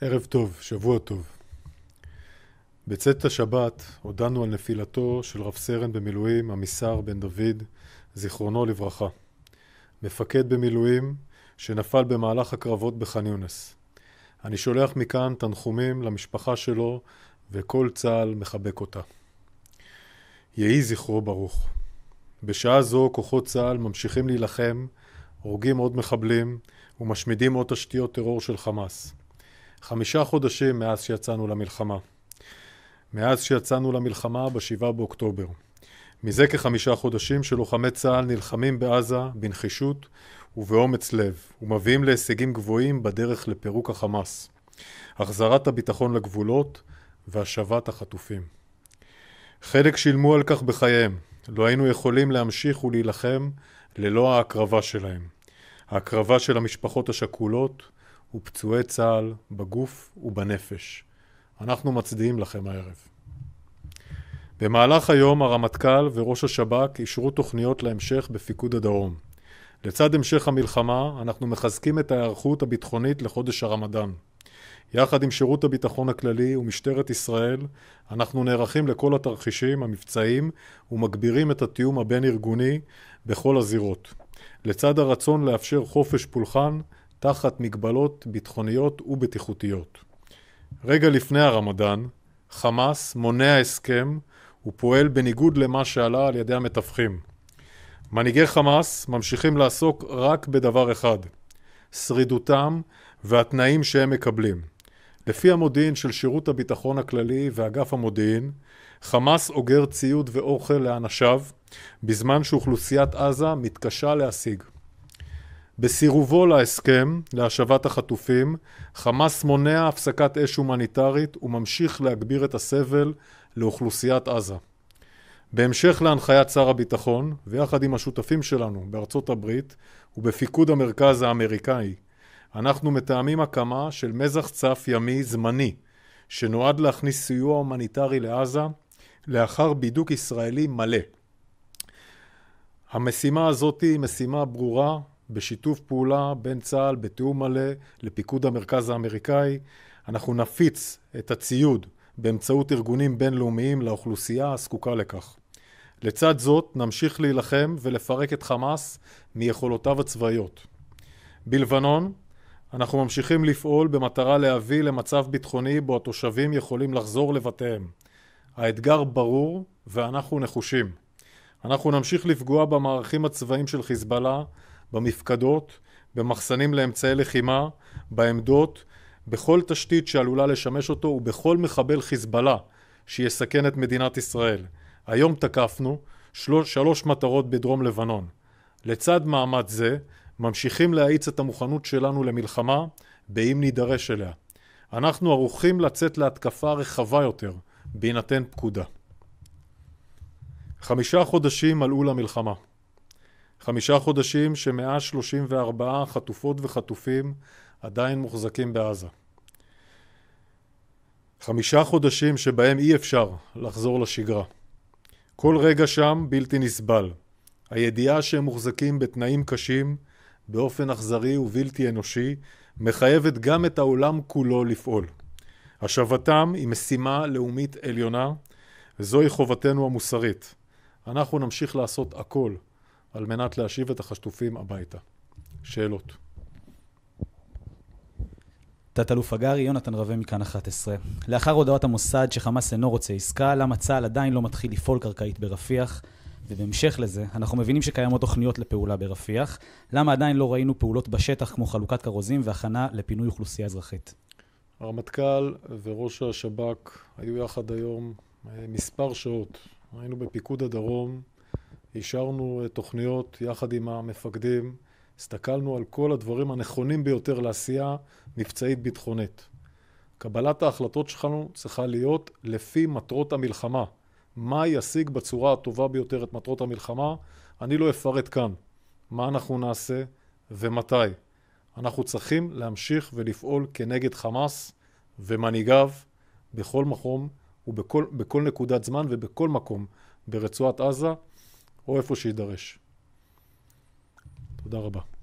ערב טוב, שבוע טוב. בצאת השבת הודענו על נפילתו של רב סרן במילואים עמיסר בן דוד, זיכרונו לברכה. מפקד במילואים שנפל במהלך הקרבות בח'אן יונס. אני שולח מכאן תנחומים למשפחה שלו וכל צה"ל מחבק אותה. יהי זכרו ברוך. בשעה זו כוחות צה"ל ממשיכים להילחם, הורגים עוד מחבלים ומשמידים עוד תשתיות טרור של חמאס. חמישה חודשים מאז שיצאנו למלחמה. מאז שיצאנו למלחמה ב-7 באוקטובר. מזה כחמישה חודשים שלוחמי צה"ל נלחמים בעזה בנחישות ובאומץ לב, ומביאים להישגים גבוהים בדרך לפירוק החמאס. החזרת הביטחון לגבולות והשבת החטופים. חלק שילמו על כך בחייהם, לא היינו יכולים להמשיך ולהילחם ללא ההקרבה שלהם. ההקרבה של המשפחות השכולות, ופצועי צה"ל בגוף ובנפש. אנחנו מצדיעים לכם הערב. במהלך היום הרמטכ"ל וראש השב"כ אישרו תוכניות להמשך בפיקוד הדרום. לצד המשך המלחמה, אנחנו מחזקים את ההיערכות הביטחונית לחודש הרמדאן. יחד עם שירות הביטחון הכללי ומשטרת ישראל, אנחנו נערכים לכל התרחישים המבצעיים ומגבירים את התיאום הבין-ארגוני בכל הזירות. לצד הרצון לאפשר חופש פולחן תחת מגבלות ביטחוניות ובטיחותיות. רגע לפני הרמדאן, חמאס מונע הסכם ופועל בניגוד למה שעלה על ידי המתווכים. מנהיגי חמאס ממשיכים לעסוק רק בדבר אחד, שרידותם והתנאים שהם מקבלים. לפי המודיעין של שירות הביטחון הכללי ואגף המודיעין, חמאס אוגר ציוד ואוכל לאנשיו, בזמן שאוכלוסיית עזה מתקשה להשיג. בסירובו להסכם להשבת החטופים, חמאס מונע הפסקת אש הומניטרית וממשיך להגביר את הסבל לאוכלוסיית עזה. בהמשך להנחיית שר הביטחון, ויחד עם השותפים שלנו בארצות הברית ובפיקוד המרכז האמריקאי, אנחנו מתאמים הקמה של מזח צף ימי זמני, שנועד להכניס סיוע הומניטרי לעזה לאחר בידוק ישראלי מלא. המשימה הזאת היא משימה ברורה בשיתוף פעולה בין צה"ל, בתיאום מלא, לפיקוד המרכז האמריקאי. אנחנו נפיץ את הציוד באמצעות ארגונים בינלאומיים לאוכלוסייה הזקוקה לכך. לצד זאת, נמשיך להילחם ולפרק את חמאס מיכולותיו הצבאיות. בלבנון, אנחנו ממשיכים לפעול במטרה להביא למצב ביטחוני בו התושבים יכולים לחזור לבתיהם. האתגר ברור ואנחנו נחושים. אנחנו נמשיך לפגוע במערכים הצבאיים של חיזבאללה במפקדות, במחסנים לאמצעי לחימה, בעמדות, בכל תשתית שעלולה לשמש אותו ובכל מחבל חיזבאללה שיסכן את מדינת ישראל. היום תקפנו שלוש, שלוש מטרות בדרום לבנון. לצד מאמץ זה, ממשיכים להאיץ את המוכנות שלנו למלחמה, באם נידרש אליה. אנחנו ערוכים לצאת להתקפה רחבה יותר, בהינתן פקודה. חמישה חודשים מלאו למלחמה. חמישה חודשים ש-134 חטופות וחטופים עדיין מוחזקים בעזה. חמישה חודשים שבהם אי אפשר לחזור לשגרה. כל רגע שם בלתי נסבל. הידיעה שהם מוחזקים בתנאים קשים, באופן אכזרי ובלתי אנושי, מחייבת גם את העולם כולו לפעול. השבתם היא משימה לאומית עליונה, וזוהי חובתנו המוסרית. אנחנו נמשיך לעשות הכל על מנת להשיב את החשטופים הביתה. שאלות. תת-אלוף הגארי, יונתן רווה מכאן 11. לאחר הודעת המוסד שחמאס אינו רוצה עסקה, למה צה"ל עדיין לא מתחיל לפעול קרקעית ברפיח? ובהמשך לזה, אנחנו מבינים שקיימות תוכניות לפעולה ברפיח. למה עדיין לא ראינו פעולות בשטח כמו חלוקת כרוזים והכנה לפינוי אוכלוסייה אזרחית? הרמטכ"ל וראש השב"כ היו יחד היום אה, מספר שעות. היינו בפיקוד הדרום, אישרנו אה, תוכניות יחד עם המפקדים, הסתכלנו על כל הדברים הנכונים ביותר לעשייה מבצעית ביטחונית. קבלת ההחלטות שלנו צריכה להיות לפי מטרות המלחמה. מה ישיג בצורה הטובה ביותר את מטרות המלחמה, אני לא אפרט כאן. מה אנחנו נעשה ומתי. אנחנו צריכים להמשיך ולפעול כנגד חמאס ומנהיגיו בכל מקום ובכל נקודת זמן ובכל מקום ברצועת עזה. או איפה שיידרש. תודה רבה.